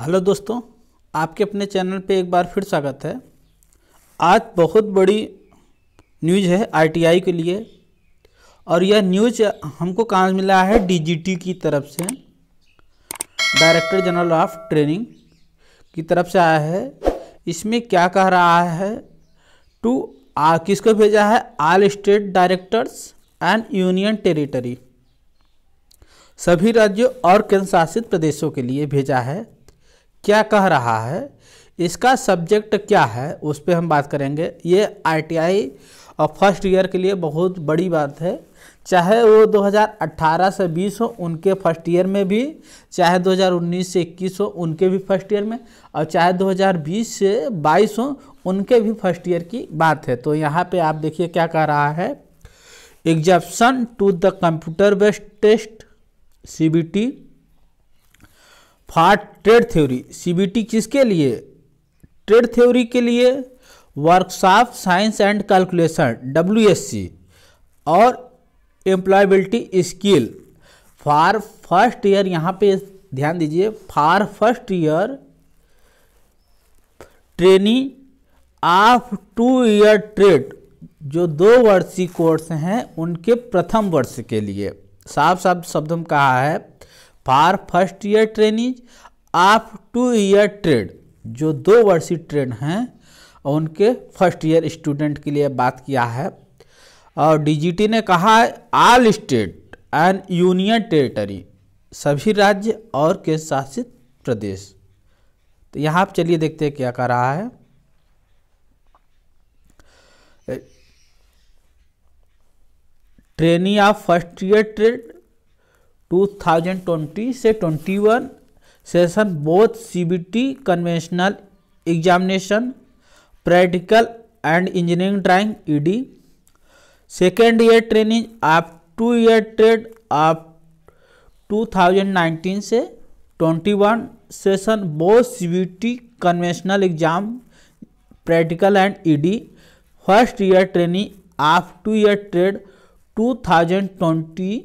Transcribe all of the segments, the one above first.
hello दोस्तों आपके अपने चैनल पे एक बार फिर स्वागत है आज बहुत बड़ी न्यूज है आरटीआई के लिए और यह न्यूज हमको कहाँ मिला है डीजीटी की तरफ से डायरेक्टर जनरल ऑफ ट्रेनिंग की तरफ से आया है इसमें क्या कह रहा है टू आ किसको भेजा है all state directors and union territory सभी राज्यों और केंद्र शासित प्रदेशों के लिए भेजा है क्या कह रहा है इसका सब्जेक्ट क्या है उस पर हम बात करेंगे ये आईटीआई और फर्स्ट ईयर के लिए बहुत बड़ी बात है चाहे वो 2018 से 20 हो उनके फर्स्ट ईयर में भी चाहे 2019 से 21 हो उनके भी फर्स्ट ईयर में और चाहे 2020 से 22 हो उनके भी फर्स्ट ईयर की बात है तो यहाँ पे आप देखिए क्या कह रहा है exemption to the computer based test सी फाट ट्रेड थ्योरी सीबीटी किसके लिए ट्रेड थ्योरी के लिए workshop science and calculation WSC और employability skill for first year यहाँ पे ध्यान दीजिए for first year training of two year trade जो दो वर्षीय कोर्स हैं उनके प्रथम वर्ष के लिए साफ साफ शब्द में कहा है for first year training of two year trade जो दो वर्षीय ट्रेन हैं उनके फर्स्ट ईयर स्टूडेंट के लिए बात किया है और डीजीटी ने कहा है all state and union territory सभी राज्य और केंद्र शासित प्रदेश तो यहाँ आप चलिए देखते हैं क्या कह रहा है training of first year trade 2020 से 21 session both CBT conventional examination practical and engineering drawing ED second year training of two year trade of 2019 से 21 session both CBT conventional exam practical and ED first year training of two year trade 2020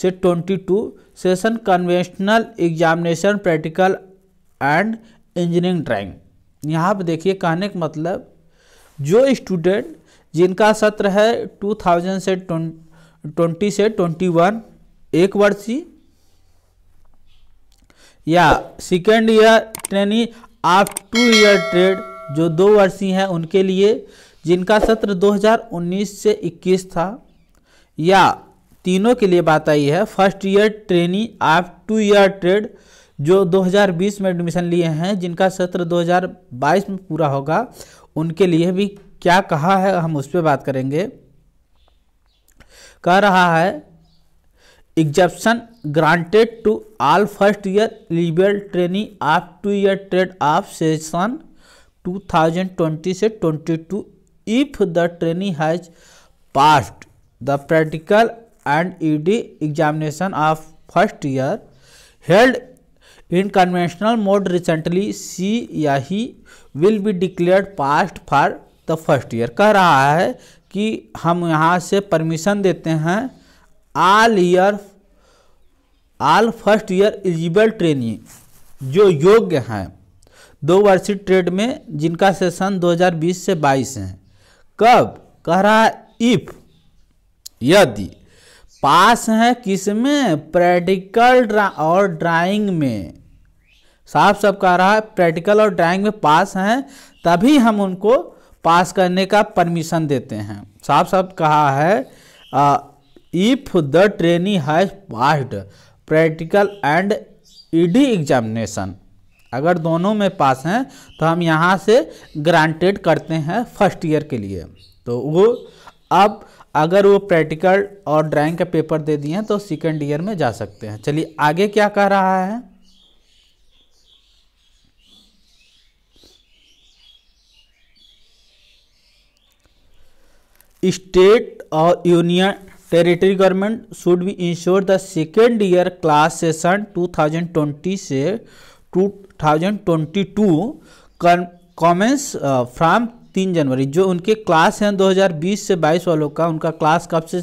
से 22 session conventional examination practical and engineering drawing यहाँ पर देखिए कहने का मतलब जो student जिनका सत्र है 2000 से 20 से 21 एक वर्षीय या second year trainee of two year trade जो दो वर्षीय हैं उनके लिए जिनका सत्र 2019 से 21 था या तीनों के लिए बात आई है first year trainee of two year trade जो 2020 में एडमिशन लिए हैं जिनका सत्र 2022 में पूरा होगा उनके लिए भी क्या कहा है हम उस पर बात करेंगे कह रहा है exemption granted to all first year eligible trainee of two year trade of session 2020 से 22 if the trainee has passed the practical and E D examination of first year held in conventional mode recently she या he will be declared passed for the first year कह रहा है कि हम यहाँ से permission देते हैं all year all first year eligible training जो योग्य हैं दो वर्षीय ट्रेड में जिनका सेशन 2020 से 22 हैं कब कह रहा है इफ यदि पास है किस में प्रैक्टिकल ड्रा और ड्राइंग में साफ सब कह रहा है प्रैक्टिकल और ड्राइंग में पास हैं तभी हम उनको पास करने का परमिशन देते हैं साफ साफ कहा है if the trainee has passed practical and ED examination अगर दोनों में पास हैं तो हम यहाँ से ग्रांटेड करते हैं फर्स्ट ईयर के लिए तो वो अब अगर वो प्रैक्टिकल और ड्राइंग का पेपर दे दिए हैं तो सेकेंड ईयर में जा सकते हैं चलिए आगे क्या कह रहा है स्टेट और union territory government should be ensure the second year class session 2020 से 2022 कॉमेंस फ्रॉम तीन जनवरी जो उनके क्लास हैं 2020 से 22 वालों का उनका क्लास कब से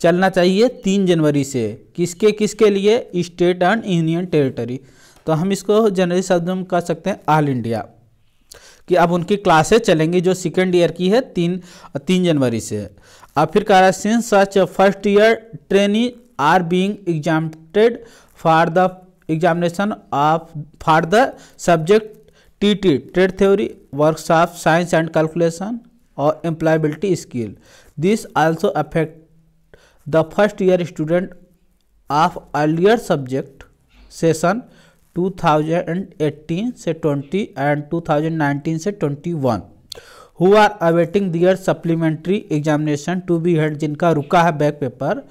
चलना चाहिए तीन जनवरी से किसके किसके लिए स्टेट एंड यूनियन टेरिटरी तो हम इसको जनरल शब्द में कह सकते हैं ऑल इंडिया कि अब उनकी क्लासेस चलेंगी जो सेकेंड ईयर की है तीन तीन जनवरी से अब फिर कह रहा है since such first year trainee are being examined for the examination of for the subject T T trade theory works science and calculation और employability skill this also affect the first year student of earlier subject session 2018 से 20 and 2019 से 21 who are awaiting their supplementary examination to be held जिनका रुका है back paper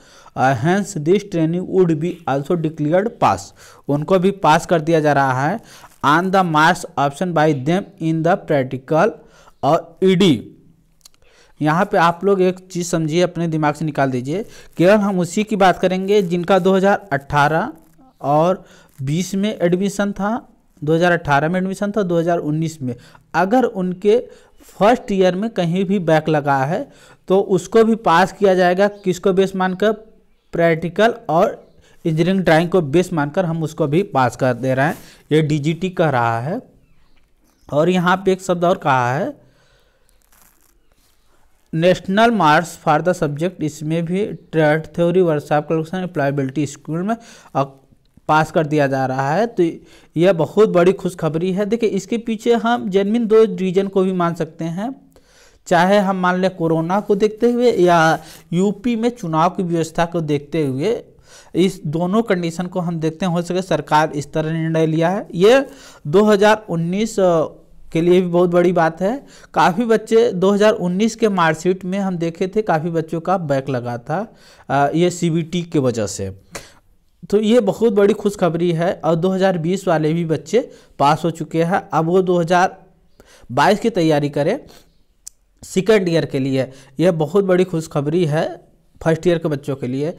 hence this training would be also declared पास उनको भी pass कर दिया जा रहा है on the marks obtained by them in the practical और ईडी e यहाँ पे आप लोग एक चीज़ समझिए अपने दिमाग से निकाल दीजिए केवल हम उसी की बात करेंगे जिनका 2018 और 20 में एडमिशन था 2018 में एडमिशन था 2019 में अगर उनके फर्स्ट ईयर में कहीं भी बैक लगा है तो उसको भी पास किया जाएगा किसको बेस मानकर प्रैक्टिकल और इंजीनियरिंग ड्राइंग को बेस मानकर हम उसको भी पास कर दे रहे हैं ये डीजीटी कह रहा है और यहाँ पे एक शब्द और कहा है national marks for the subject इसमें भी trade theory workshop calculation employability skill में पास कर दिया जा रहा है तो यह बहुत बड़ी खुशखबरी है देखिए इसके पीछे हम जेनविन दो रीजन को भी मान सकते हैं चाहे हम मान लें कोरोना को देखते हुए या यूपी में चुनाव की व्यवस्था को देखते हुए इस दोनों कंडीशन को हम देखते हैं हो सके सरकार इस तरह निर्णय लिया है ये 2019 के लिए भी बहुत बड़ी बात है काफ़ी बच्चे 2019 के मार्कशीट में हम देखे थे काफ़ी बच्चों का बैक लगा था ये टी के वजह से तो ये बहुत बड़ी खुशखबरी है और 2020 वाले भी बच्चे पास हो चुके हैं अब वो 2022 की तैयारी करें सेकेंड ईयर के लिए यह बहुत बड़ी खुशखबरी है फर्स्ट ईयर के बच्चों के लिए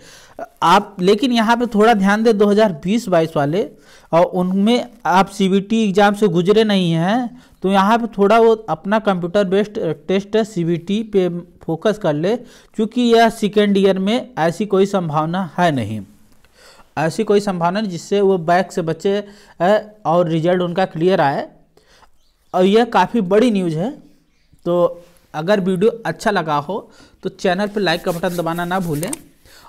आप लेकिन यहाँ पे थोड़ा ध्यान दें 2020 हज़ार वाले और उनमें आप टी एग्ज़ाम से गुजरे नहीं हैं तो यहाँ पे थोड़ा वो अपना कंप्यूटर बेस्ड टेस्ट टी पे फोकस कर ले क्योंकि यह सेकेंड ईयर में ऐसी कोई संभावना है नहीं ऐसी कोई संभावना नहीं जिससे वो बैक से बचे और रिजल्ट उनका क्लियर आए और यह काफ़ी बड़ी न्यूज़ है तो अगर वीडियो अच्छा लगा हो तो चैनल पर लाइक का बटन दबाना ना भूलें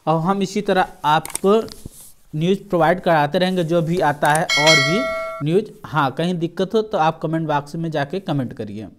और हम इसी तरह आपको न्यूज़ प्रोवाइड कराते रहेंगे जो भी आता है और भी न्यूज हाँ कहीं दिक्कत हो तो आप कमेंट बॉक्स में जाके कमेंट करिए